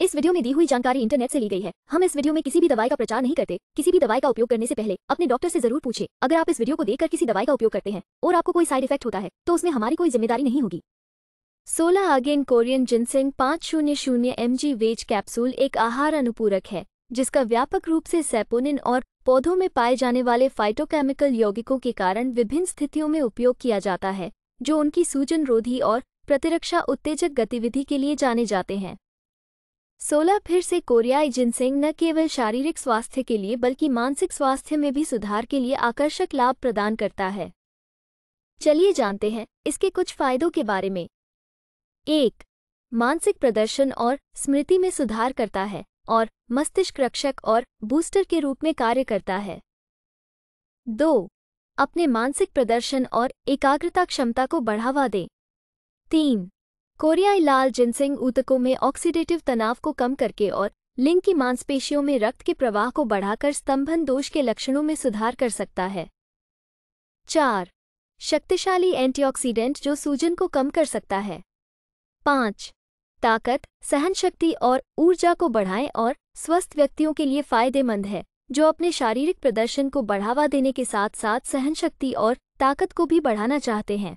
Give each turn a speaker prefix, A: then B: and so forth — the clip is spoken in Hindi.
A: इस वीडियो में दी हुई जानकारी इंटरनेट से ली गई है हम इस वीडियो में किसी भी दवाई का प्रचार नहीं करते किसी भी दवाई का उपयोग करने से पहले अपने डॉक्टर से जरूर पूछे अगर आप इस वीडियो को देखकर किसी दवाई का उपयोग करते हैं और आपको कोई साइड इफेक्ट होता है तो उसमें हमारी कोई जिम्मेदारी नहीं होगी सोलह अगेन कोरियन जिनसेंग पाँच शून्य शून्य एम जी वेज कैप्सूल एक आहार अनुपूरक है जिसका व्यापक रूप से सेपोनिन और पौधों में पाए जाने वाले फाइटोकेमिकल यौगिकों के कारण विभिन्न स्थितियों में उपयोग किया जाता है जो उनकी सूजन रोधी और प्रतिरक्षा उत्तेजक गतिविधि के लिए जाने जाते हैं सोलह फिर से कोरियाई जिनसेंग न केवल शारीरिक स्वास्थ्य के लिए बल्कि मानसिक स्वास्थ्य में भी सुधार के लिए आकर्षक लाभ प्रदान करता है चलिए जानते हैं इसके कुछ फायदों के बारे में एक मानसिक प्रदर्शन और स्मृति में सुधार करता है और मस्तिष्क रक्षक और बूस्टर के रूप में कार्य करता है दो अपने मानसिक प्रदर्शन और एकाग्रता क्षमता को बढ़ावा दें तीन कोरियाई लाल जिनसिंग ऊतकों में ऑक्सीडेटिव तनाव को कम करके और लिंग की मांसपेशियों में रक्त के प्रवाह को बढ़ाकर स्तंभन दोष के लक्षणों में सुधार कर सकता है चार शक्तिशाली एंटीऑक्सीडेंट जो सूजन को कम कर सकता है पाँच ताकत सहन शक्ति और ऊर्जा को बढ़ाएं और स्वस्थ व्यक्तियों के लिए फायदेमंद है जो अपने शारीरिक प्रदर्शन को बढ़ावा देने के साथ साथ सहन शक्ति और ताकत को भी बढ़ाना चाहते हैं